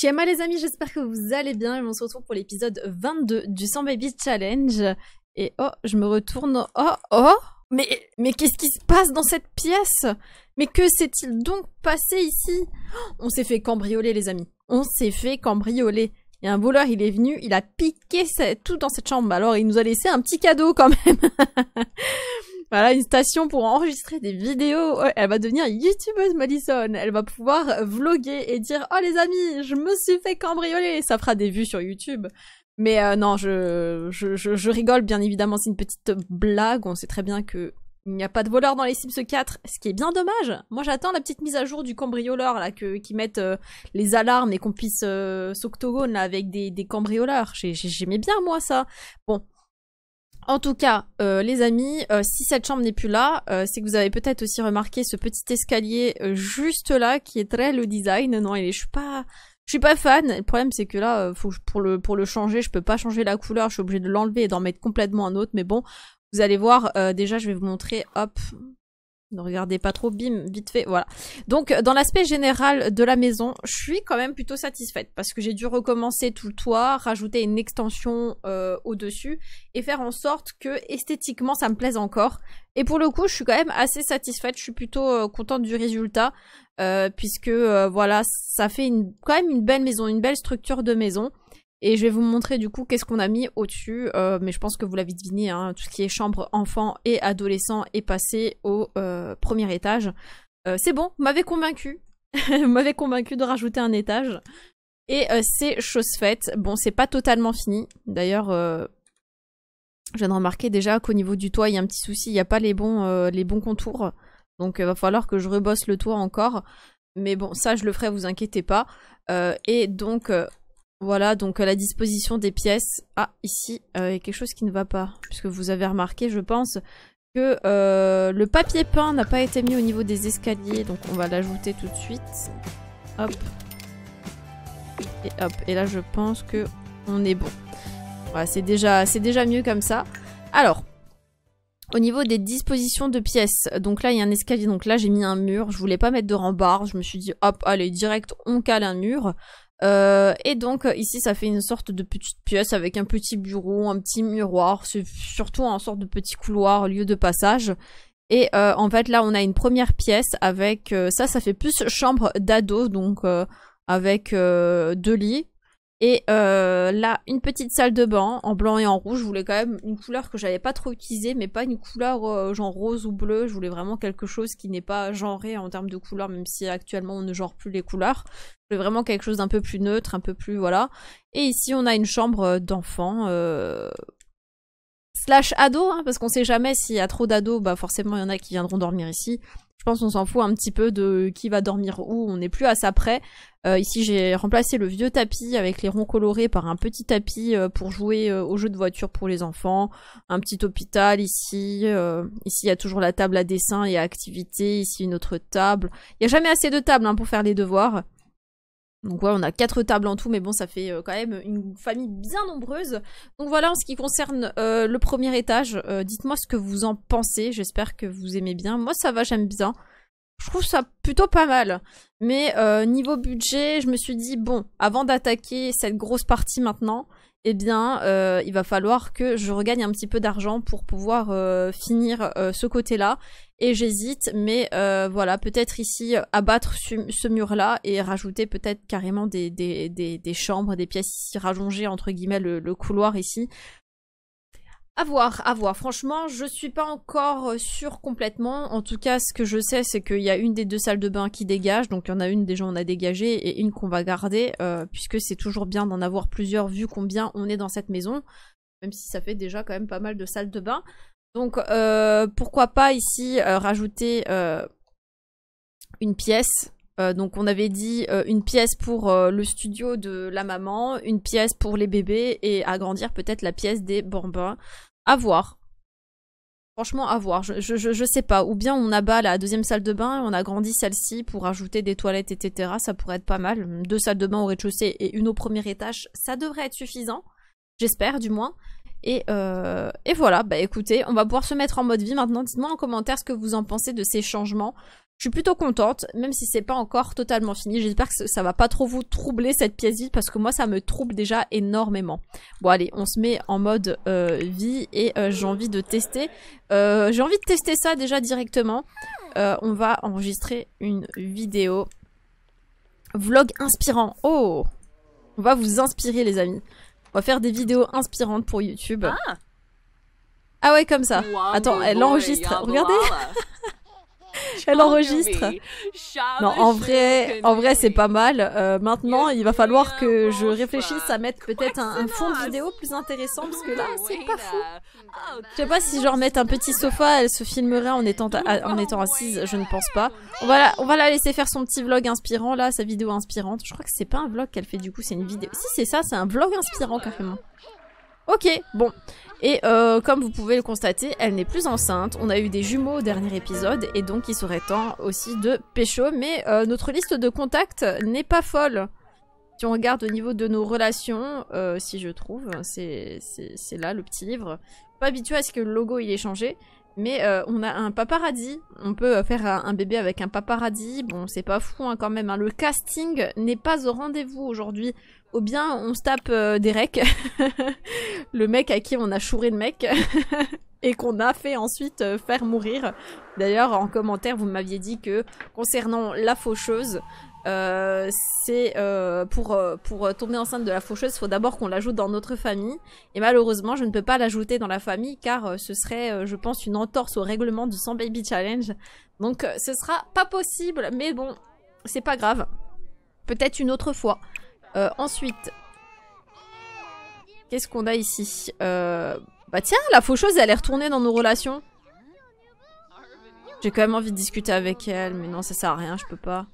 Shema les amis, j'espère que vous allez bien on se retrouve pour l'épisode 22 du 100 Baby Challenge. Et oh, je me retourne. Oh, oh Mais, mais qu'est-ce qui se passe dans cette pièce Mais que s'est-il donc passé ici oh, On s'est fait cambrioler les amis. On s'est fait cambrioler. Il y a un voleur, il est venu, il a piqué tout dans cette chambre. Alors, il nous a laissé un petit cadeau quand même. Voilà, une station pour enregistrer des vidéos. Elle va devenir youtubeuse, Madison. Elle va pouvoir vlogger et dire « Oh les amis, je me suis fait cambrioler !» Ça fera des vues sur YouTube. Mais euh, non, je, je, je, rigole, bien évidemment, c'est une petite blague. On sait très bien que il n'y a pas de voleurs dans les Sims 4, ce qui est bien dommage. Moi, j'attends la petite mise à jour du cambrioleur, là, que, qui mettent euh, les alarmes et qu'on puisse euh, s'octogone, avec des, des cambrioleurs. J'aimais bien, moi, ça. Bon, en tout cas, euh, les amis, euh, si cette chambre n'est plus là, euh, c'est que vous avez peut-être aussi remarqué ce petit escalier juste là qui est très le design. Non, il je suis pas, je suis pas fan. Le problème c'est que là, pour le pour le changer, je peux pas changer la couleur. Je suis obligée de l'enlever et d'en mettre complètement un autre. Mais bon, vous allez voir. déjà, je vais vous montrer. Hop, ne regardez pas trop, bim, vite fait, voilà. Donc, dans l'aspect général de la maison, je suis quand même plutôt satisfaite parce que j'ai dû recommencer tout le toit, rajouter une extension euh, au-dessus et faire en sorte que esthétiquement ça me plaise encore. Et pour le coup, je suis quand même assez satisfaite, je suis plutôt euh, contente du résultat euh, puisque voilà, ça fait une, quand même une belle maison, une belle structure de maison. Et je vais vous montrer du coup qu'est-ce qu'on a mis au-dessus, euh, mais je pense que vous l'avez deviné, hein, tout ce qui est chambre enfant et adolescent est passé au euh, premier étage. Euh, c'est bon, m'avait convaincu, m'avez convaincu de rajouter un étage. Et c'est chose faite. Bon, c'est pas totalement fini. D'ailleurs, je viens de remarquer déjà qu'au niveau du toit, il y a un petit souci, il n'y a pas les bons, les bons contours. Donc il va falloir que je rebosse le toit encore. Mais bon, ça je le ferai, vous inquiétez pas. et donc voilà, donc euh, la disposition des pièces. Ah, ici, euh, il y a quelque chose qui ne va pas. Puisque vous avez remarqué, je pense, que euh, le papier peint n'a pas été mis au niveau des escaliers. Donc on va l'ajouter tout de suite. Hop. Et hop. Et là, je pense que on est bon. Voilà, c'est déjà, déjà mieux comme ça. Alors, au niveau des dispositions de pièces, donc là il y a un escalier, donc là j'ai mis un mur, je voulais pas mettre de rembar je me suis dit hop, allez, direct on cale un mur. Euh, et donc euh, ici ça fait une sorte de petite pièce avec un petit bureau, un petit miroir, c'est surtout en sorte de petit couloir, lieu de passage. Et euh, en fait là on a une première pièce avec ça, ça fait plus chambre d'ado, donc avec deux lits. Et là une petite salle de bain en blanc et en rouge. Je voulais quand même une couleur que j'avais pas trop utilisée, mais pas une couleur genre rose ou bleu. Je voulais vraiment quelque chose qui n'est pas genré en termes de couleur, même si actuellement on ne genre plus les couleurs vraiment quelque chose d'un peu plus neutre, un peu plus voilà. Et ici, on a une chambre euh, d'enfant euh, slash ado, hein, parce qu'on sait jamais s'il y a trop d'ados, bah forcément il y en a qui viendront dormir ici. Je pense qu'on s'en fout un petit peu de qui va dormir où, on n'est plus à ça près. Euh, ici, j'ai remplacé le vieux tapis avec les ronds colorés par un petit tapis pour jouer au jeu de voiture pour les enfants. Un petit hôpital ici. ici, il y a toujours la table à dessin et à activité. Ici, une autre table. Il n'y a jamais assez de tables hein, pour faire les devoirs. Donc ouais, on a quatre tables en tout, mais bon, ça fait euh, quand même une famille bien nombreuse. Donc voilà, en ce qui concerne euh, le premier étage, euh, dites-moi ce que vous en pensez. J'espère que vous aimez bien. Moi, ça va, j'aime bien. Je trouve ça plutôt pas mal. Mais niveau budget, je me suis dit, bon, avant d'attaquer cette grosse partie maintenant, eh bien, euh, il va falloir que je regagne un petit peu d'argent pour pouvoir euh, finir euh, ce côté-là. Et j'hésite, mais voilà, peut-être ici abattre ce mur-là et rajouter peut-être carrément des, des, des, chambres, des pièces ici, rajonger entre guillemets le couloir ici, a voir, à voir. Franchement, je suis pas encore euh, sûre complètement. En tout cas, ce que je sais, c'est qu'il y a une des deux salles de bain qui dégage. Donc, il y en a une déjà on a dégagé et une qu'on va garder, euh, puisque c'est toujours bien d'en avoir plusieurs vu combien on est dans cette maison. Même si ça fait déjà quand même pas mal de salles de bain. Donc, euh, pourquoi pas ici rajouter une pièce donc on avait dit une pièce pour le studio de la maman, une pièce pour les bébés et agrandir peut-être la pièce des bambins. À voir. Franchement, à voir. Je, je, sais pas. Ou bien on abat la deuxième salle de bain et on agrandit celle-ci pour ajouter des toilettes, etc. Ça pourrait être pas mal. Deux salles de bain au rez-de-chaussée et une au premier étage, ça devrait être suffisant. J'espère, du moins. Et, euh, et, voilà, bah écoutez, on va pouvoir se mettre en mode vie maintenant. Dites-moi en commentaire ce que vous en pensez de ces changements. Je suis plutôt contente, même si c'est pas encore totalement fini. J'espère que ça va pas trop vous troubler cette pièce vide parce que moi ça me trouble déjà énormément. Bon allez, on se met en mode euh, vie et euh, j'ai envie de tester. Euh, j'ai envie de tester ça déjà directement. on va enregistrer une vidéo. Vlog inspirant. Oh On va vous inspirer les amis. On va faire des vidéos inspirantes pour YouTube. ah, ah ouais comme ça. Attends, elle enregistre. Regardez Elle enregistre. Non, en vrai, en vrai, c'est pas mal. Euh, maintenant, il va falloir que je réfléchisse à mettre peut-être un, fond de vidéo plus intéressant parce que là, c'est pas fou. Ah, je sais pas si genre, mettre un petit sofa, elle se filmerait en étant en étant assise. Je ne pense pas. On va la, on va la laisser faire son petit vlog inspirant là, sa vidéo inspirante. Je crois que c'est pas un vlog qu'elle fait du coup, c'est une vidéo. Si c'est ça, c'est un vlog inspirant carrément. Ok, bon. Et euh, comme vous pouvez le constater, elle n'est plus enceinte. On a eu des jumeaux au dernier épisode et donc il serait temps aussi de pécho. Mais euh, notre liste de contacts n'est pas folle. Si on regarde au niveau de nos relations, euh, si je trouve, c'est là le petit livre. pas habitué à ce que le logo il ait changé. Mais euh, on a un paparazzi. On peut euh, faire euh, un bébé avec un paparazzi. Bon, c'est pas fou hein, quand même. Hein. Le casting n'est pas au rendez-vous aujourd'hui. Ou bien on se tape Derek, des le mec à qui on a chouré le mec. et qu'on a fait ensuite faire mourir. D'ailleurs, en commentaire, vous m'aviez dit que concernant la faucheuse, euh, c'est euh, pour euh, pour tomber enceinte de la faucheuse, il faut d'abord qu'on l'ajoute dans notre famille. Et malheureusement, je ne peux pas l'ajouter dans la famille car ce serait, je pense, une entorse au règlement du 100 baby challenge. Donc, ce sera pas possible. Mais bon, c'est pas grave. Peut-être une autre fois. ensuite, qu'est-ce qu'on a ici Bah tiens, la faucheuse, elle est retournée dans nos relations. J'ai quand même envie de discuter avec elle, mais non, ça sert à rien, je peux pas.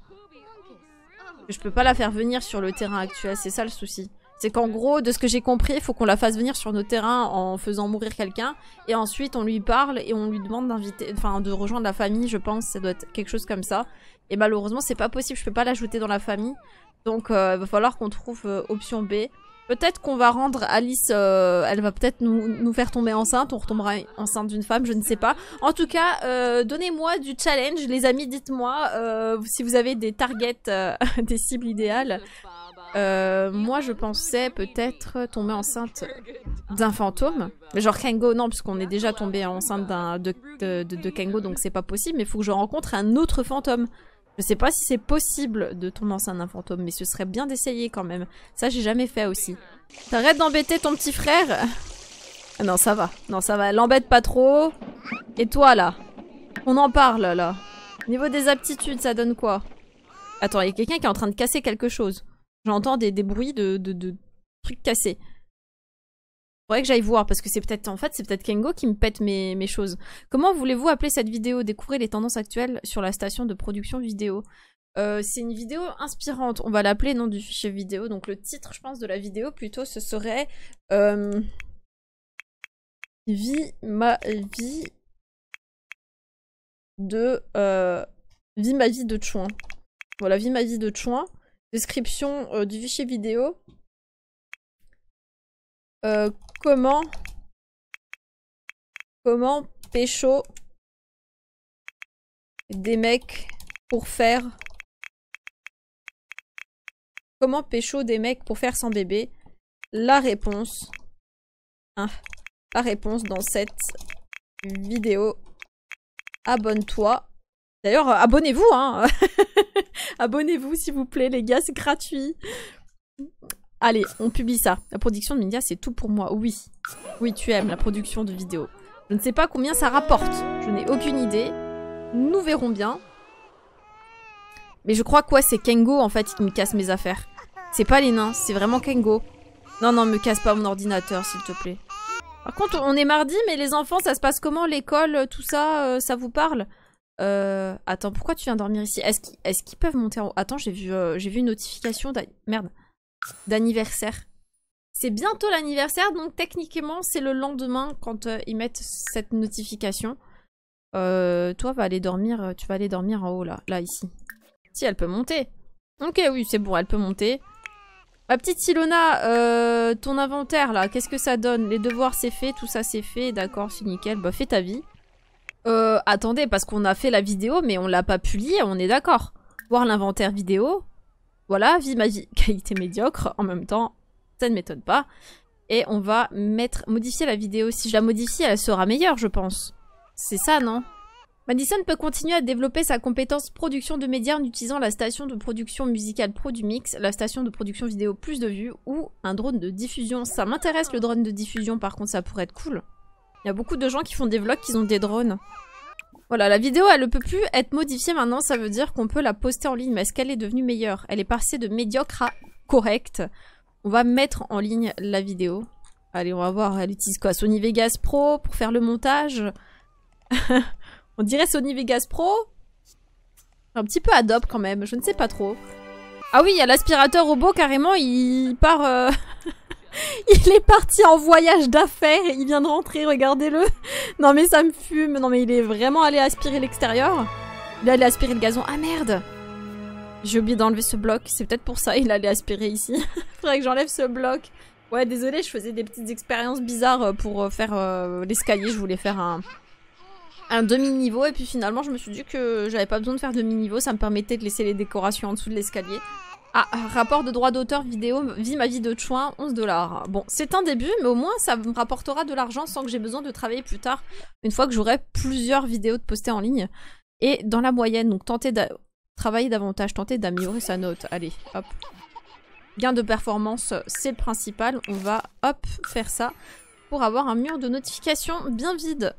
Je peux pas la faire venir sur le terrain actuel, c'est ça le souci. C'est qu'en gros, de ce que j'ai compris, il faut qu'on la fasse venir sur nos terrains en faisant mourir quelqu'un, et ensuite on lui parle et on lui demande d'inviter, enfin de rejoindre la famille, je pense, ça doit être quelque chose comme ça. Et malheureusement, c'est pas possible, je peux pas l'ajouter dans la famille, donc il euh, va falloir qu'on trouve euh, option B. Peut-être qu'on va rendre Alice, euh, elle va peut-être nous, faire tomber enceinte, on retombera enceinte d'une femme, je ne sais pas. En tout cas, euh, donnez-moi du challenge, les amis, dites-moi euh, si vous avez des targets, des cibles idéales. moi, je pensais peut-être tomber enceinte d'un fantôme. Genre Kengo, non, puisqu'on est déjà tombé enceinte d'un, de, de, de, de Kango, donc c'est pas possible, mais il faut que je rencontre un autre fantôme. Je sais pas si c'est possible de tomber enceinte d'un fantôme, mais ce serait bien d'essayer quand même. Ça, j'ai jamais fait aussi. T'arrêtes d'embêter ton petit frère ah Non, ça va. Non, ça va. L'embête pas trop. Et toi, là On en parle, là. Niveau des aptitudes, ça donne quoi Attends, il y a quelqu'un qui est en train de casser quelque chose. J'entends des, des, bruits de, de trucs cassés faudrait que j'aille voir parce que c'est peut-être en fait c'est peut-être Kengo qui me pète mes, mes choses. Comment voulez-vous appeler cette vidéo Découvrez les tendances actuelles sur la station de production vidéo. Euh, c'est une vidéo inspirante. On va l'appeler nom du fichier vidéo. Donc le titre, je pense, de la vidéo plutôt, ce serait euh, Vie ma vie de euh, Vie ma vie de Chouin. Voilà, Vie ma vie de Chouin. Description du fichier vidéo comment comment pécho des mecs pour faire comment pécho des mecs pour faire sans bébé la réponse hein, la réponse dans cette vidéo abonne-toi d'ailleurs euh, abonnez-vous hein abonnez-vous s'il vous plaît les gars c'est gratuit Allez, on publie ça. La production de médias, c'est tout pour moi. Oui. Oui, tu aimes la production de vidéos. Je ne sais pas combien ça rapporte. Je n'ai aucune idée. Nous verrons bien. Mais je crois quoi, c'est Kengo en fait qui me casse mes affaires. C'est pas les nains, c'est vraiment Kengo. Non, non, me casse pas mon ordinateur, s'il te plaît. Par contre, on est mardi, mais les enfants, ça se passe comment L'école, tout ça, euh, ça vous parle euh, Attends, pourquoi tu viens dormir ici Est-ce qu'ils peuvent monter en haut Attends, j'ai vu, euh, j'ai vu une notification. Merde d'anniversaire. C'est bientôt l'anniversaire, donc techniquement, c'est le lendemain quand euh, ils mettent cette notification. Euh, toi, va aller dormir, euh, tu vas aller dormir en haut, là, là, ici. Si, elle peut monter. Ok, oui, c'est bon, elle peut monter. Ma petite Silona, ton inventaire, là, qu'est-ce que ça donne Les devoirs, c'est fait, tout ça, c'est fait, d'accord, c'est nickel. Bah, fais ta vie. attendez, parce qu'on a fait la vidéo, mais on l'a pas publiée, on est d'accord. Voir l'inventaire vidéo, voilà, vie ma vie, qualité médiocre, en même temps, ça ne m'étonne pas. Et on va mettre, modifier la vidéo. Si je la modifie, elle sera meilleure, je pense. C'est ça, non Madison peut continuer à développer sa compétence production de médias en utilisant la station de production musicale Pro du Mix, la station de production vidéo plus de vues ou un drone de diffusion. Ça m'intéresse le drone de diffusion, par contre, ça pourrait être cool. Il y a beaucoup de gens qui font des vlogs qui ont des drones. Voilà, la vidéo, elle ne peut plus être modifiée maintenant, ça veut dire qu'on peut la poster en ligne. Mais est-ce qu'elle est devenue meilleure Elle est passée de médiocre à correcte. On va mettre en ligne la vidéo. Allez, on va voir, elle utilise quoi Sony Vegas Pro pour faire le montage On dirait Sony Vegas Pro Un petit peu Adobe quand même, je ne sais pas trop. Ah oui, il y a l'aspirateur robot carrément, il part... Euh, il est parti en voyage d'affaires et il vient de rentrer, regardez-le. Non mais ça me fume, non mais il est vraiment allé aspirer l'extérieur. Il est allé aspirer le gazon. Ah merde J'ai oublié d'enlever ce bloc, c'est peut-être pour ça il allait aspirer ici. Faudrait que j'enlève ce bloc. Ouais, désolé, je faisais des petites expériences bizarres euh, pour euh, faire euh, l'escalier. Je voulais faire un demi-niveau et puis finalement je me suis dit que j'avais pas besoin de faire demi-niveau, ça me permettait de laisser les décorations en dessous de l'escalier. Ah, rapport de droit d'auteur vidéo, vie ma vie de choix, 11 dollars. Bon, c'est un début, mais au moins ça me rapportera de l'argent sans que j'ai besoin de travailler plus tard, une fois que j'aurai plusieurs vidéos de poster en ligne. Et dans la moyenne, donc tenter de travailler davantage, tenter d'améliorer sa note. Allez, hop. Gain de performance, c'est le principal. On va, hop, faire ça pour avoir un mur de notification bien vide.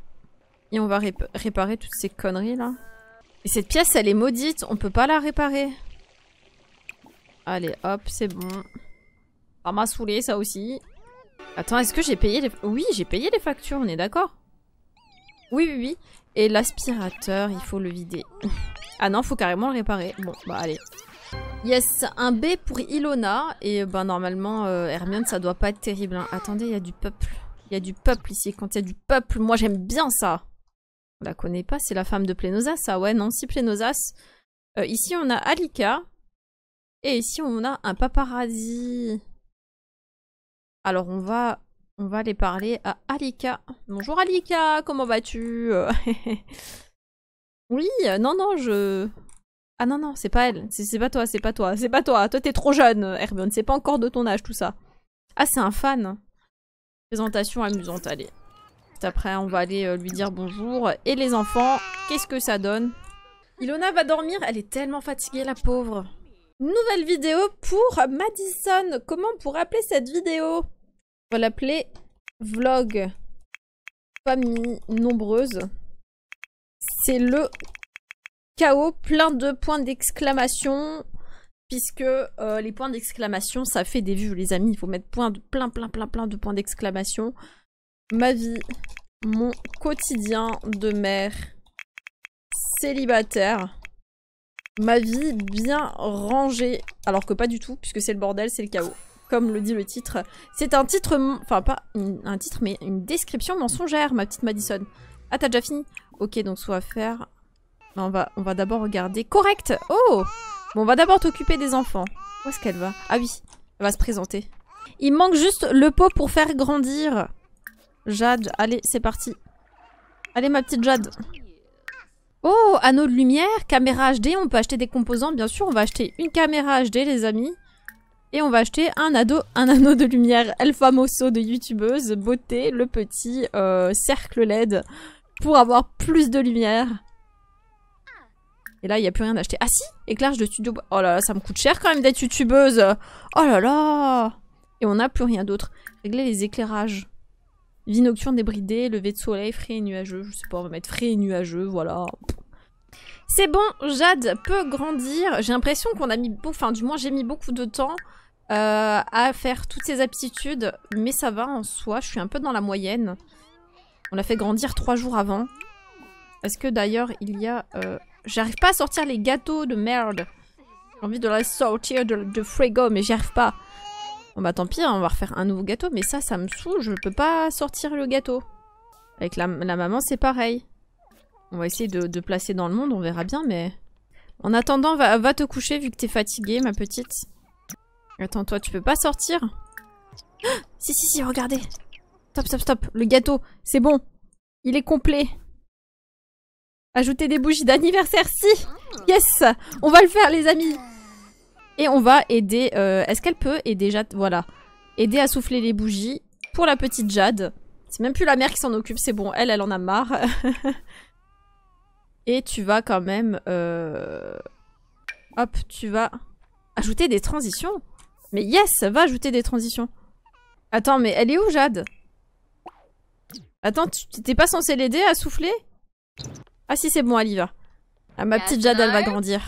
Et on va réparer toutes ces conneries là. Et cette pièce, elle est maudite, on peut pas la réparer. Allez, hop, c'est bon. Ça m'a saoulé, ça aussi. Attends, est-ce que j'ai payé les... Oui, j'ai payé les factures, on est d'accord Oui, oui, oui. Et l'aspirateur, il faut le vider. ah non, faut carrément le réparer. Bon, bah allez. Yes, un B pour Ilona. Et bah normalement, euh, Hermione, ça doit pas être terrible. Hein. Attendez, il y a du peuple. Il y a du peuple ici. Quand il y a du peuple, moi j'aime bien ça. On la connaît pas, c'est la femme de Plénosas, ça. Ouais, non, c'est Euh, ici, on a Alika. Et ici, on a un paparazzi. Alors, on va, on va aller parler à Alika. Bonjour Alika, comment vas-tu Oui, non, non, je... Ah non, non, c'est pas elle. C'est pas toi, c'est pas toi, c'est pas toi. Toi, t'es trop jeune, ne C'est pas encore de ton âge, tout ça. Ah, c'est un fan. Présentation amusante, allez. Après, on va aller euh, lui dire bonjour. Et les enfants, qu'est-ce que ça donne Ilona va dormir, elle est tellement fatiguée, la pauvre. Nouvelle vidéo pour Madison. Comment pour appeler cette vidéo On va l'appeler vlog famille nombreuse. C'est le chaos plein de points d'exclamation puisque euh, les points d'exclamation ça fait des vues les amis. Il faut mettre de, plein plein plein plein de points d'exclamation. Ma vie, mon quotidien de mère célibataire ma vie bien rangée. Alors que pas du tout, puisque c'est le bordel, c'est le chaos. Comme le dit le titre. C'est un titre, enfin pas un titre, mais une description mensongère, ma petite Madison. Ah, t'as déjà fini Ok, donc soit faire... Ben, on va, on va d'abord regarder... Correct Oh Bon, on va d'abord t'occuper des enfants. Où est-ce qu'elle va Ah oui, elle va se présenter. Il manque juste le pot pour faire grandir. Jade, allez, c'est parti. Allez, ma petite Jade. Oh, anneau de lumière, caméra HD, on peut acheter des composants, bien sûr, on va acheter une caméra HD, les amis. Et on va acheter un, ado, un anneau de lumière, El Famoso de youtubeuse, beauté, le petit euh, cercle LED, pour avoir plus de lumière. Et là, il n'y a plus rien d'acheter. Ah si Éclairage de studio... Oh là là, ça me coûte cher quand même d'être youtubeuse Oh là là Et on n'a plus rien d'autre. Régler les éclairages. Vie nocturne débridée, levée de soleil, frais et nuageux. Je sais pas, on va mettre frais et nuageux, voilà. C'est bon, Jade peut grandir. J'ai l'impression qu'on a mis beaucoup, enfin du moins j'ai mis beaucoup de temps euh, à faire toutes ces aptitudes, mais ça va en soi, je suis un peu dans la moyenne. On l'a fait grandir trois jours avant. Est-ce que d'ailleurs il y a... Euh, j'arrive pas à sortir les gâteaux de merde. J'ai envie de la sortir de, de frigo, mais j'y arrive pas. Bon bah tant pis, hein, on va refaire un nouveau gâteau, mais ça, ça me saoule, je peux pas sortir le gâteau. Avec la, maman, c'est pareil. On va essayer de, placer dans le monde, on verra bien, mais... En attendant, va, te coucher vu que t'es fatiguée, ma petite. Attends, toi, tu peux pas sortir ah, Si, si, si, regardez Stop, stop, stop Le gâteau, c'est bon Il est complet Ajouter des bougies d'anniversaire, si Yes On va le faire, les amis et on va aider... Euh, est-ce qu'elle peut aider Jade Voilà. Aider à souffler les bougies pour la petite Jade. C'est même plus la mère qui s'en occupe, c'est bon. Elle, elle en a marre. Et tu vas quand même... Euh, hop, tu vas ajouter des transitions. Mais yes, ça va ajouter des transitions. Attends, mais elle est où, Jade Attends, t'es pas censé l'aider à souffler Ah si, c'est bon, elle y va. Ah, ma petite Jade, elle va grandir.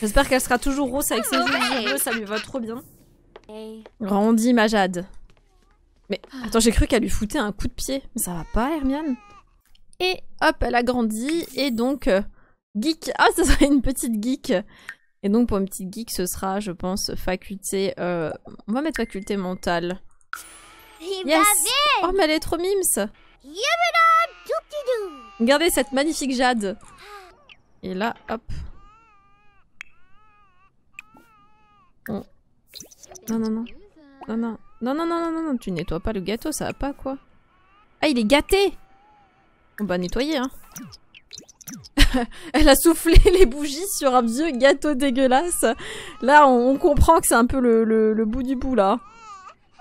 J'espère qu'elle sera toujours rousse avec ses oh, yeux bleus, ça lui va trop bien. Grandis, ma Jade. Mais ah. attends, j'ai cru qu'elle lui foutait un coup de pied. Mais ça va pas, Hermione Et hop, elle a grandi, et donc... Euh, geek Ah, ça sera une petite geek Et donc, pour une petite geek, ce sera, je pense, faculté... Euh, on va mettre faculté mentale. Yes Oh, mais elle est trop mimes Regardez cette magnifique Jade et là, hop. Oh. Non, non, non. Non, non. Non, non, non, non, tu nettoies pas le gâteau, ça va pas, quoi. Ah, il est gâté On va nettoyer, hein. Elle a soufflé les bougies sur un vieux gâteau dégueulasse. Là, on, comprend que c'est un peu le, le, bout du bout, là.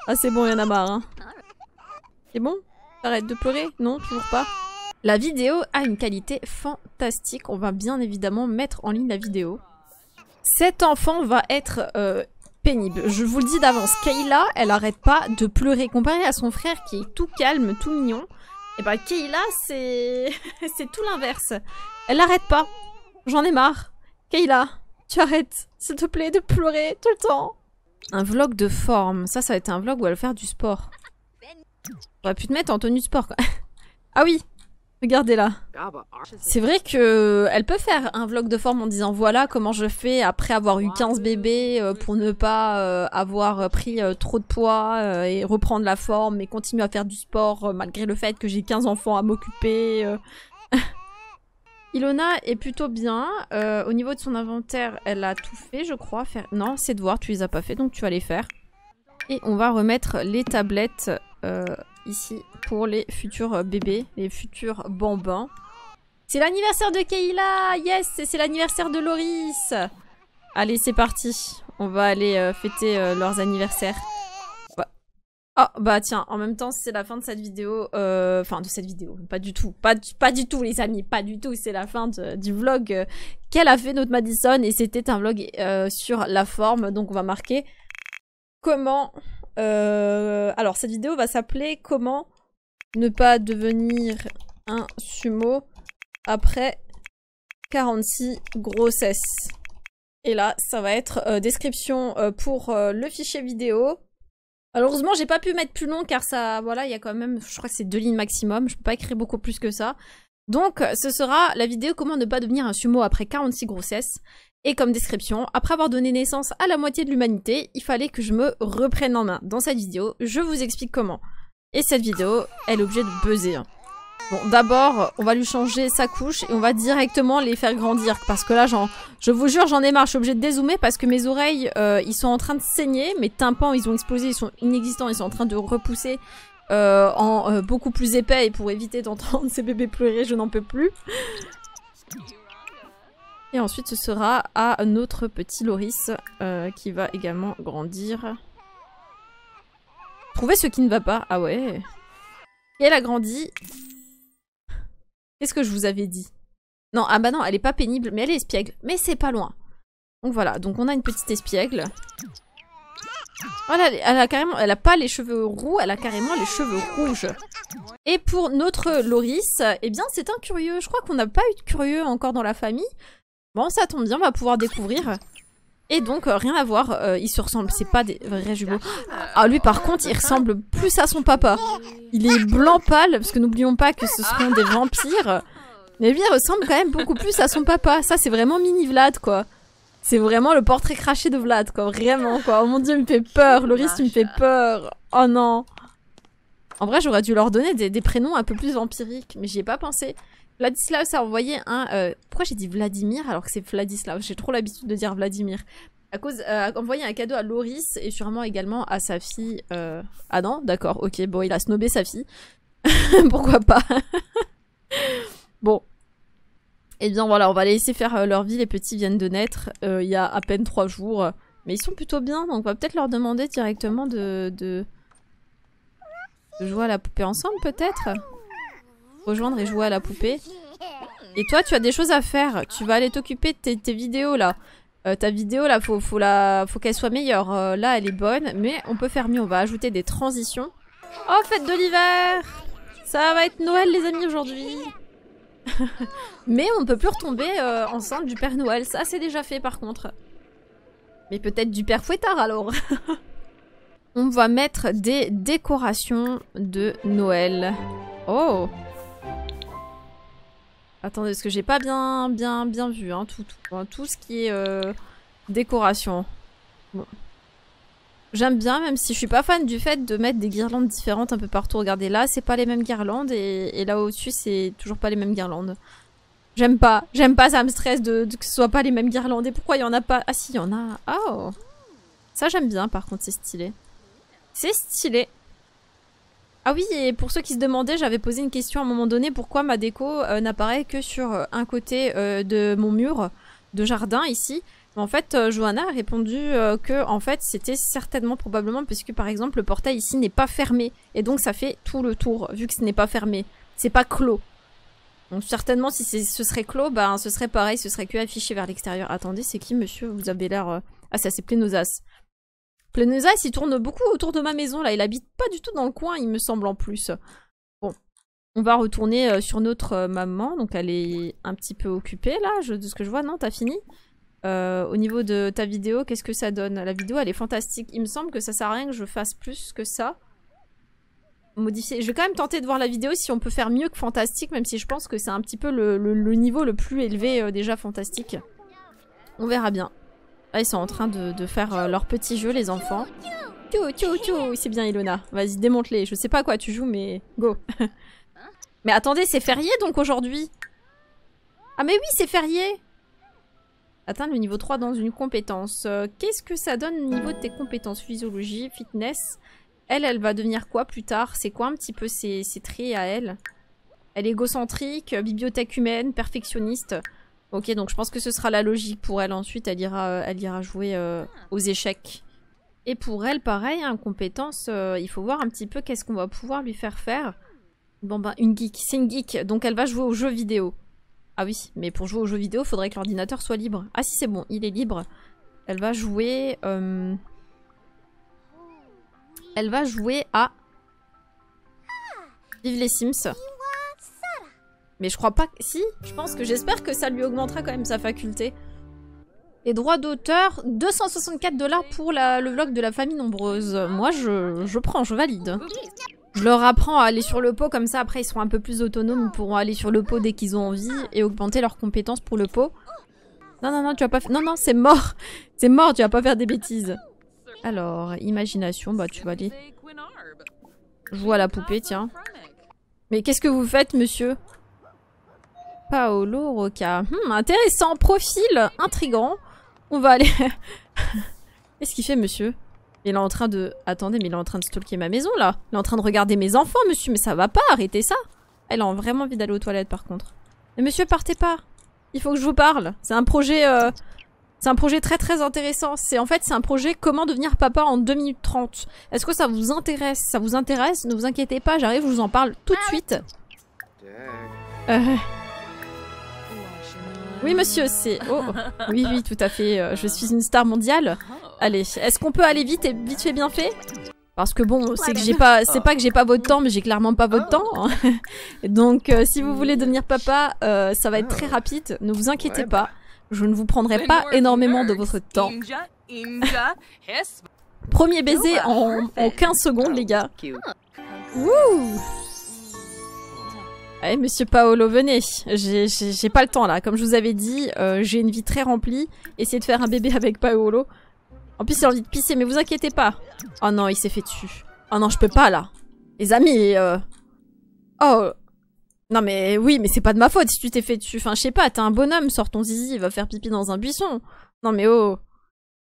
Ah, c'est bon, il y en a marre, hein. C'est bon Arrête de pleurer Non, toujours pas la vidéo a une qualité fantastique. On va bien évidemment mettre en ligne la vidéo. Cet enfant va être euh, pénible. Je vous le dis d'avance. Kayla, elle n'arrête pas de pleurer. Comparé à son frère qui est tout calme, tout mignon, et eh ben Kayla, c'est... c'est tout l'inverse. Elle n'arrête pas. J'en ai marre. Kayla, tu arrêtes, s'il te plaît, de pleurer tout le temps. Un vlog de forme. Ça, ça va être un vlog où elle va faire du sport. On aurait pu te mettre en tenue de sport. ah oui, Regardez-la. Ah, bah, ah, c'est vrai que elle peut faire un vlog de forme en disant voilà comment je fais après avoir eu 15 bébés euh, pour ne pas euh, avoir euh, pris trop de poids et reprendre la forme et continuer à faire du sport malgré le fait que j'ai 15 enfants à m'occuper. Ilona est plutôt bien. au niveau de son inventaire, elle a tout fait, je crois. Faire... Non, de voir. tu les as pas fait, donc tu vas les faire. Et on va remettre les tablettes ici pour les futurs bébés, les futurs bambins. C'est l'anniversaire de Kayla Yes C'est l'anniversaire de Loris Allez, c'est parti. On va aller euh, fêter euh, leurs anniversaires. Oh, bah tiens, en même temps, c'est la fin de cette vidéo. Euh, enfin, de cette vidéo. Pas du tout. Pas, du tout, les amis. Pas du tout. C'est la fin du vlog qu'elle a fait, notre Madison. Et c'était un vlog sur la forme. Donc, on va marquer comment euh, alors, cette vidéo va s'appeler Comment ne pas devenir un sumo après 46 grossesses. Et là, ça va être euh, description euh, pour le fichier vidéo. Malheureusement, j'ai pas pu mettre plus long car ça, voilà, il y a quand même, je crois que c'est deux lignes maximum. Je peux pas écrire beaucoup plus que ça. Donc, ce sera la vidéo comment ne pas devenir un sumo après 46 grossesses. Et comme description, après avoir donné naissance à la moitié de l'humanité, il fallait que je me reprenne en main. Dans cette vidéo, je vous explique comment. Et cette vidéo, elle est obligée de buzzer. Hein. Bon, d'abord, on va lui changer sa couche et on va directement les faire grandir. Parce que là, j'en, je vous jure, j'en ai marre. Je suis obligée de dézoomer parce que mes oreilles, euh, ils sont en train de saigner. Mes tympans, ils ont explosé, ils sont inexistants. Ils sont en train de repousser euh, en euh, beaucoup plus épais. Et pour éviter d'entendre ces bébés pleurer, je n'en peux plus. Et ensuite, ce sera à notre petit Loris euh, qui va également grandir. Trouver ce qui ne va pas. Ah ouais. Et elle a grandi. Qu'est-ce que je vous avais dit Non, ah bah non, elle est pas pénible, mais elle est espiègle. Mais c'est pas loin. Donc voilà, donc on a une petite espiègle. Voilà, oh, elle a carrément, elle a pas les cheveux roux, elle a carrément les cheveux rouges. Et pour notre Loris, eh bien c'est un curieux. Je crois qu'on n'a pas eu de curieux encore dans la famille. Bon, ça tombe bien, on va pouvoir découvrir. Et donc, euh, rien à voir, euh, il ils se ressemblent, c'est pas des vrais jumeaux. Ah, lui par contre, il ressemble plus à son papa. Il est blanc pâle, parce que n'oublions pas que ce seront des vampires. Mais lui, il ressemble quand même beaucoup plus à son papa. Ça, c'est vraiment mini Vlad, quoi. C'est vraiment le portrait craché de Vlad, quoi. Vraiment, quoi. Oh mon dieu, il me fait peur. Loris, il me fait peur. Oh non. En vrai, j'aurais dû leur donner des, des, prénoms un peu plus vampiriques, mais j'y ai pas pensé. Vladislav a envoyé un... Euh, pourquoi j'ai dit Vladimir alors que c'est Vladislav J'ai trop l'habitude de dire Vladimir. À cause, euh, a envoyé un cadeau à Loris et sûrement également à sa fille... Ah euh, non D'accord, ok, bon, il a snobé sa fille. pourquoi pas Bon. Eh bien voilà, on va les laisser faire leur vie, les petits viennent de naître il y a à peine trois jours. Mais ils sont plutôt bien, donc on va peut-être leur demander directement de... de... de jouer à la poupée ensemble peut-être rejoindre et jouer à la poupée. Et toi, tu as des choses à faire. Tu vas aller t'occuper de tes, vidéos là. Euh, ta vidéo là, faut, faut, la... faut qu'elle soit meilleure. Euh, là, elle est bonne, mais on peut faire mieux. On va ajouter des transitions. Oh, fête de l'hiver Ça va être Noël, les amis, aujourd'hui Mais on ne peut plus retomber euh, enceinte du Père Noël. Ça, c'est déjà fait, par contre. Mais peut-être du Père Fouettard, alors On va mettre des décorations de Noël. Oh Attendez, parce que j'ai pas bien, bien, bien vu hein, tout, tout, hein, tout ce qui est euh, décoration. J'aime bien, même si je suis pas fan du fait de mettre des guirlandes différentes un peu partout. Regardez, là, c'est pas les mêmes guirlandes et, là au-dessus, c'est toujours pas les mêmes guirlandes. J'aime pas, j'aime pas, ça me stresse de, de, que ce soit pas les mêmes guirlandes. Et pourquoi il y en a pas Ah si, il y en a. Oh Ça, j'aime bien, par contre, c'est stylé. C'est stylé. Ah oui, et pour ceux qui se demandaient, j'avais posé une question à un moment donné, pourquoi ma déco euh, n'apparaît que sur euh, un côté euh, de mon mur de jardin ici en fait, Johanna a répondu que en fait, c'était certainement probablement puisque par exemple le portail ici n'est pas fermé et donc ça fait tout le tour vu que ce n'est pas fermé, c'est pas clos. Donc certainement si ce serait clos, ben ce serait pareil, ce serait que affiché vers l'extérieur. Attendez, c'est qui monsieur Vous avez l'air ah ça c'est Plénosas nosa il tourne beaucoup autour de ma maison, là. Il habite pas du tout dans le coin, il me semble, en plus. Bon. On va retourner euh, sur notre euh, maman. Donc, elle est un petit peu occupée, là, je, de ce que je vois. Non, t'as fini euh, au niveau de ta vidéo, qu'est-ce que ça donne La vidéo, elle est fantastique. Il me semble que ça sert à rien que je fasse plus que ça. Modifier. Je vais quand même tenter de voir la vidéo si on peut faire mieux que fantastique, même si je pense que c'est un petit peu le, niveau le plus élevé déjà fantastique. On verra bien. Ah, ils sont en train de, faire euh, leur petit jeu, les enfants. C'est bien, Ilona. Vas-y, démonte-les. Je sais pas à quoi tu joues, mais go. mais attendez, c'est férié, donc, aujourd'hui Ah, mais oui, c'est férié Atteindre le niveau 3 dans une compétence. Euh, qu'est-ce que ça donne au niveau de tes compétences Physiologie, fitness Elle, elle va devenir quoi plus tard C'est quoi un petit peu ses, ses traits à elle Elle est égocentrique, bibliothèque humaine, perfectionniste Ok, donc je pense que ce sera la logique pour elle ensuite. Elle ira, euh, elle ira jouer euh, aux échecs. Et pour elle, pareil, hein, compétence, euh, il faut voir un petit peu qu'est-ce qu'on va pouvoir lui faire faire. Bon ben, une geek, c'est une geek, donc elle va jouer aux jeux vidéo. Ah oui, mais pour jouer aux jeux vidéo, il faudrait que l'ordinateur soit libre. Ah si, c'est bon, il est libre. Elle va jouer... Elle va jouer à... Vive les Sims mais je crois pas... Si, je pense que j'espère que ça lui augmentera quand même sa faculté. Et droit d'auteur, 264 dollars pour le vlog de la famille nombreuse. Moi, je, prends, je valide. Je leur apprends à aller sur le pot, comme ça après ils seront un peu plus autonomes, ils pourront aller sur le pot dès qu'ils ont envie et augmenter leurs compétences pour le pot. Non, non, non, tu vas pas faire... Non, non, c'est mort C'est mort, tu vas pas faire des bêtises Alors, imagination, bah tu vas aller... Joue à la poupée, tiens. Mais qu'est-ce que vous faites, monsieur Paolo Roca. Hmm, intéressant, profil intrigant. On va aller... Qu'est-ce qu'il fait, monsieur Il est en train de... Attendez, mais il est en train de stalker ma maison, là. Il est en train de regarder mes enfants, monsieur. Mais ça va pas, arrêtez ça. Elle a vraiment envie d'aller aux toilettes, par contre. Mais monsieur, partez pas. Il faut que je vous parle. C'est un projet... Euh, c'est un projet très très intéressant. C'est en fait c'est un projet comment devenir papa en 2 minutes 30. Est-ce que ça vous intéresse Ça vous intéresse Ne vous inquiétez pas, j'arrive, je vous en parle tout de ah suite. Euh... Oui, monsieur, c'est. Oh. oui, oui, tout à fait. Euh, je suis une star mondiale. Oh. Allez, est-ce qu'on peut aller vite et vite fait bien fait parce que bon, c'est que j'ai pas, c'est pas oh. que j'ai pas votre temps, mais j'ai clairement pas votre temps. Donc, euh, si vous voulez devenir papa, euh, ça va être très rapide. Ne vous inquiétez pas, bah. je ne vous prendrai pas énormément de votre temps. Premier baiser en, en 15 secondes, les gars. Wouh Allez, eh, monsieur Paolo, venez. J'ai pas le temps là. Comme je vous avais dit, euh, j'ai une vie très remplie. Essayez de faire un bébé avec Paolo. En plus, il envie de pisser, mais vous inquiétez pas. Oh non, il s'est fait dessus. Oh non, je peux pas là. Les amis, euh... Oh. Non mais oui, mais c'est pas de ma faute si tu t'es fait dessus. Enfin, je sais pas, t'es un bonhomme, sors ton zizi, il va faire pipi dans un buisson. Non mais oh.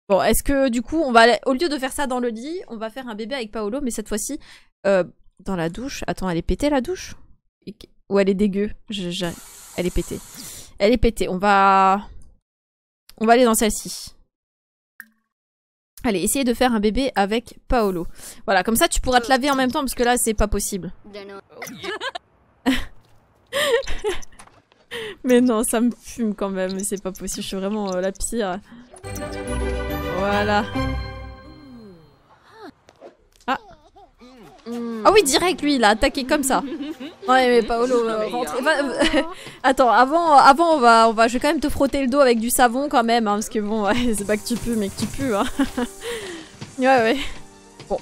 Bon, est-ce que du coup, on va au lieu de faire ça dans le lit, on va faire un bébé avec Paolo, mais cette fois-ci euh, dans la douche. Attends, elle est pétée la douche ou elle est dégueu. Je, Elle est pétée. Elle est pétée. On va... On va aller dans celle-ci. Allez, essayez de faire un bébé avec Paolo. Voilà, comme ça tu pourras te laver en même temps parce que là c'est pas possible. Mais non, ça me fume quand même, c'est pas possible, je suis vraiment euh, la pire. Voilà. Ah oui, direct, lui, il a attaqué comme ça. ouais, mais Paolo, euh, rentre. Hein. Euh, attends, avant, avant on va, on va, je vais quand même te frotter le dos avec du savon quand même, hein, parce que bon, c'est pas que tu pues, mais que tu pues. Hein. ouais, ouais. Bon.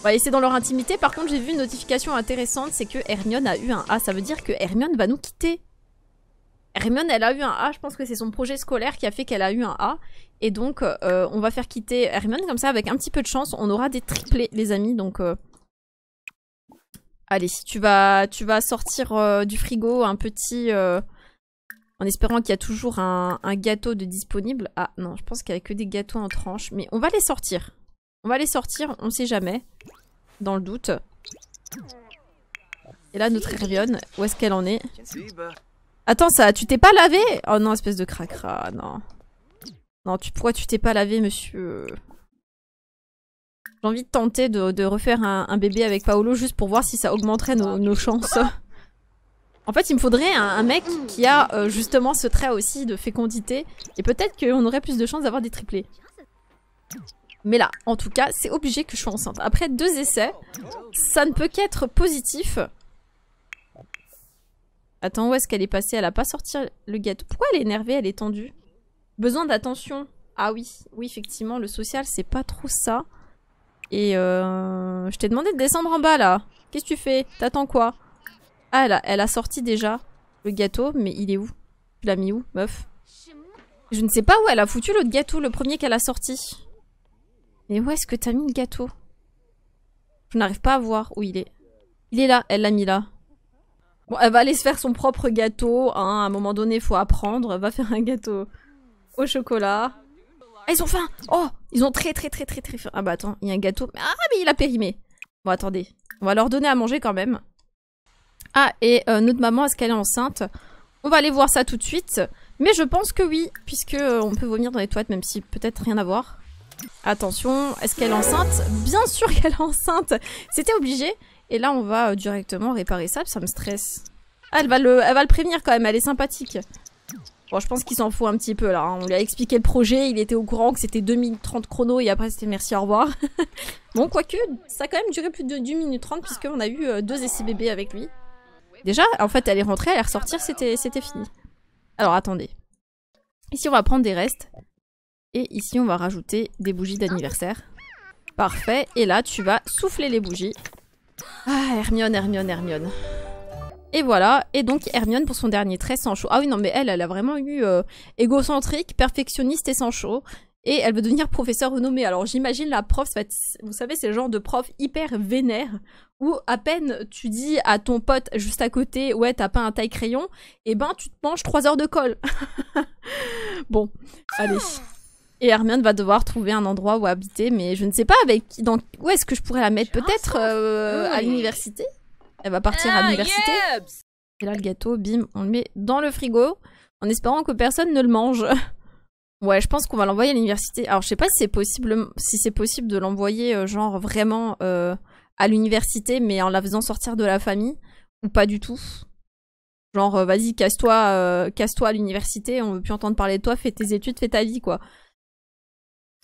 On va laisser dans leur intimité. Par contre, j'ai vu une notification intéressante, c'est que Hermione a eu un A. Ça veut dire que Hermione va nous quitter. Hermione, elle a eu un A, je pense que c'est son projet scolaire qui a fait qu'elle a eu un A. Et donc, euh, on va faire quitter Hermione comme ça, avec un petit peu de chance, on aura des triplés, les amis. Donc, Allez, tu vas, tu vas sortir euh, du frigo un petit... Euh, en espérant qu'il y a toujours un, gâteau de disponible. Ah non, je pense qu'il n'y a que des gâteaux en tranches. Mais on va les sortir. On va les sortir, on sait jamais. Dans le doute. Et là, notre Erion, où est-ce qu'elle en est Attends, ça, tu t'es pas lavé Oh non, espèce de cracra, non. Non, tu, pourquoi tu t'es pas lavé, monsieur j'ai envie de tenter de, refaire un, bébé avec Paolo juste pour voir si ça augmenterait nos, chances. En fait, il me faudrait un, mec qui a euh, justement ce trait aussi de fécondité. Et peut-être qu'on aurait plus de chances d'avoir des triplés. Mais là, en tout cas, c'est obligé que je sois enceinte. Après deux essais, ça ne peut qu'être positif. Attends, où est-ce qu'elle est passée Elle a pas sorti le guette. Pourquoi elle est énervée Elle est tendue. Besoin d'attention. Ah oui, oui, effectivement, le social, c'est pas trop ça. Et euh, je t'ai demandé de descendre en bas là. Qu'est-ce que tu fais T'attends quoi Ah, elle elle a sorti déjà le gâteau, mais il est où Tu l'as mis où, meuf Je ne sais pas où elle a foutu l'autre gâteau, le premier qu'elle a sorti. Mais où est-ce que t'as mis le gâteau Je n'arrive pas à voir où il est. Il est là, elle l'a mis là. Bon, elle va aller se faire son propre gâteau, hein. à un moment donné, faut apprendre. Elle va faire un gâteau au chocolat. Ah, ils ont faim Oh Ils ont très très très très très faim. Ah bah attends, il y a un gâteau. Ah mais il a périmé Bon attendez, on va leur donner à manger quand même. Ah et euh, notre maman, est-ce qu'elle est enceinte On va aller voir ça tout de suite. Mais je pense que oui, puisque euh, on peut vomir dans les toilettes même si peut-être rien à voir. Attention, est-ce qu'elle est enceinte Bien sûr qu'elle est enceinte C'était obligé. Et là on va euh, directement réparer ça, ça me stresse. Ah, elle va, le, elle va le prévenir quand même, elle est sympathique. Bon, je pense qu'il s'en fout un petit peu là. Hein. On lui a expliqué le projet, il était au courant que c'était 2 minutes 30 chrono et après c'était merci, au revoir. bon, quoique, ça a quand même duré plus de 2 minutes 30 puisqu'on a eu euh, deux essais bébés avec lui. Déjà, en fait, elle est rentrée, elle est ressortie, c'était fini. Alors attendez. Ici, on va prendre des restes. Et ici, on va rajouter des bougies d'anniversaire. Parfait. Et là, tu vas souffler les bougies. Ah, Hermione, Hermione, Hermione. Et voilà. Et donc Hermione pour son dernier trait, sans chaud. Ah oui, non, mais elle, elle a vraiment eu euh, égocentrique, perfectionniste et sans chaud. Et elle veut devenir professeur renommée. Alors j'imagine la prof, vous savez, c'est le genre de prof hyper vénère où à peine tu dis à ton pote juste à côté, ouais, t'as pas un taille crayon, et eh ben tu te manges trois heures de colle. bon, allez. Et Hermione va devoir trouver un endroit où habiter, mais je ne sais pas avec qui. Où est-ce que je pourrais la mettre Peut-être euh, à l'université elle va partir à ah, l'université. Et là, le gâteau, bim, on le met dans le frigo en espérant que personne ne le mange. Ouais, je pense qu'on va l'envoyer à l'université. Alors, je sais pas si c'est possible, si possible de l'envoyer euh, genre vraiment euh, à l'université, mais en la faisant sortir de la famille ou pas du tout. Genre, euh, vas-y, casse-toi, casse-toi à l'université. On veut plus entendre parler de toi. Fais tes études, fais ta vie, quoi.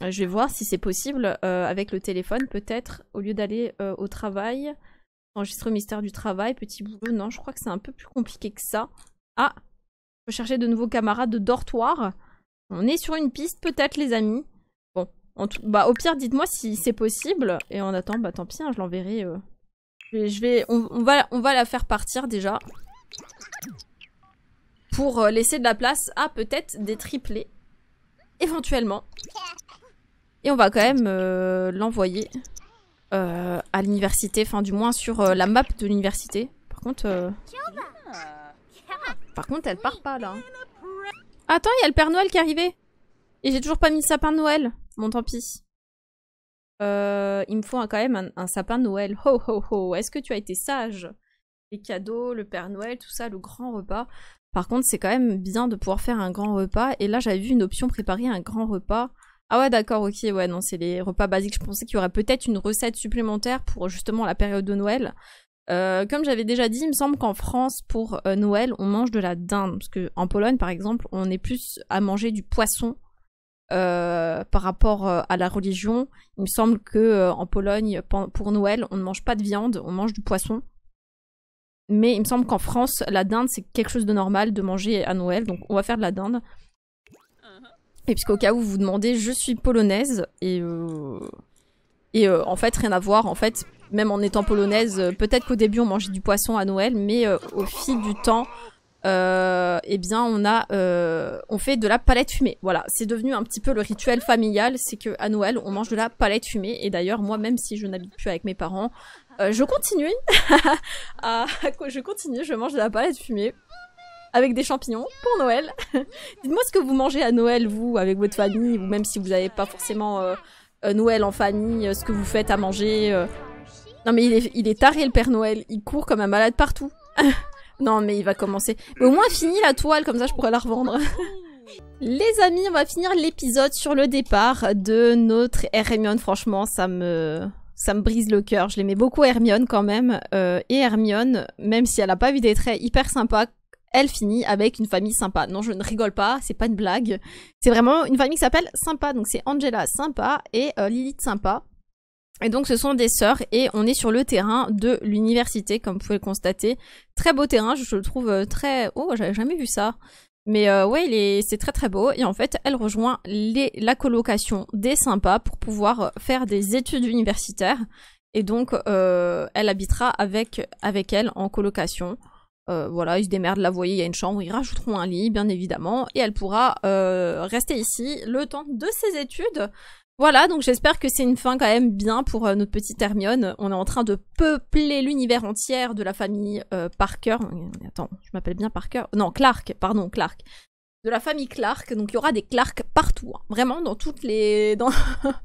Je vais voir si c'est possible avec le téléphone, peut-être au lieu d'aller au travail. Enregistre mystère du travail, petit boulot. Non, je crois que c'est un peu plus compliqué que ça. Ah Rechercher de nouveaux camarades de dortoir. On est sur une piste, peut-être, les amis. Bon, bah, au pire, dites-moi si c'est possible. Et en attendant, bah tant pis, hein, je l'enverrai. Euh. Je vais, On, va, on va la faire partir déjà. Pour euh, laisser de la place à peut-être des triplés. Éventuellement. Et on va quand même euh, l'envoyer euh, à l'université, enfin du moins sur euh, la map de l'université. Par contre, euh, ah. par contre, elle part pas là. Hein. Attends, il y a le Père Noël qui est arrivé. Et j'ai toujours pas mis le sapin de Noël. Mon tant pis. il me faut quand même un, sapin de Noël. Ho ho ho. Est-ce que tu as été sage Les cadeaux, le Père Noël, tout ça, le grand repas. Par contre, c'est quand même bien de pouvoir faire un grand repas. Et là, j'avais vu une option préparer un grand repas. Ah ouais, d'accord, ok, ouais, non, c'est les repas basiques. Je pensais qu'il y aurait peut-être une recette supplémentaire pour justement la période de Noël. Euh, comme j'avais déjà dit, il me semble qu'en France, pour euh, Noël, on mange de la dinde. Parce qu'en Pologne, par exemple, on est plus à manger du poisson euh, par rapport à la religion. Il me semble que en Pologne, pour Noël, on ne mange pas de viande, on mange du poisson. Mais il me semble qu'en France, la dinde, c'est quelque chose de normal de manger à Noël. Donc on va faire de la dinde. Et puisqu'au cas où vous vous demandez, je suis polonaise et euh, et euh, en fait rien à voir. En fait, même en étant polonaise, euh, peut-être qu'au début on mangeait du poisson à Noël, mais au fil du temps, eh bien on a on fait de la palette fumée. Voilà, c'est devenu un petit peu le rituel familial, c'est que à Noël on mange de la palette fumée. Et d'ailleurs moi, même si je n'habite plus avec mes parents, je continue, à... je continue, je mange de la palette fumée avec des champignons pour Noël. Dites-moi ce que vous mangez à Noël, vous, avec votre famille, ou même si vous n'avez pas forcément euh, euh, Noël en famille, euh, ce que vous faites à manger. Non mais il est, taré le Père Noël, il court comme un malade partout. non mais il va commencer. au moins finis la toile, comme ça je pourrais la revendre. Les amis, on va finir l'épisode sur le départ de notre Hermione. Franchement, ça me ça me brise le cœur. Je l'aimais beaucoup Hermione quand même. et Hermione, même si elle n'a pas vu des traits hyper sympas, elle finit avec une famille sympa. Non, je ne rigole pas, c'est pas une blague. C'est vraiment une famille qui s'appelle Sympa. Donc c'est Angela Sympa et euh, Lilith Sympa. Et donc ce sont des sœurs et on est sur le terrain de l'université, comme vous pouvez le constater. Très beau terrain, je le trouve euh, très... Oh, j'avais jamais vu ça. Mais euh, ouais, c'est très très beau. Et en fait, elle rejoint la colocation des Sympas pour pouvoir faire des études universitaires. Et donc, elle habitera avec, avec elle en colocation. Euh, voilà, ils se démerdent, la la voyez, il y a une chambre, ils rajouteront un lit, bien évidemment, et elle pourra euh, rester ici le temps de ses études. Voilà, donc j'espère que c'est une fin quand même bien pour euh, notre petite Hermione. On est en train de peupler l'univers entier de la famille Parker. Attends, je m'appelle bien Parker. Non, Clark, pardon, Clark de la famille Clark. Donc il y aura des Clark partout, hein. vraiment dans toutes les, dans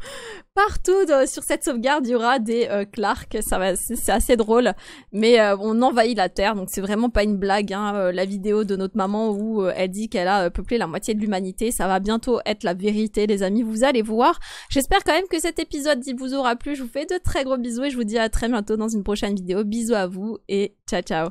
partout sur cette sauvegarde il y aura des euh, Clark. Ça va, c'est assez drôle, mais euh, on envahit la Terre, donc c'est vraiment pas une blague. Hein, euh, la vidéo de notre maman où elle dit qu'elle a peuplé la moitié de l'humanité, ça va bientôt être la vérité, les amis. Vous allez voir. J'espère quand même que cet épisode vous aura plu. Je vous fais de très gros bisous et je vous dis à très bientôt dans une prochaine vidéo. Bisous à vous et ciao ciao.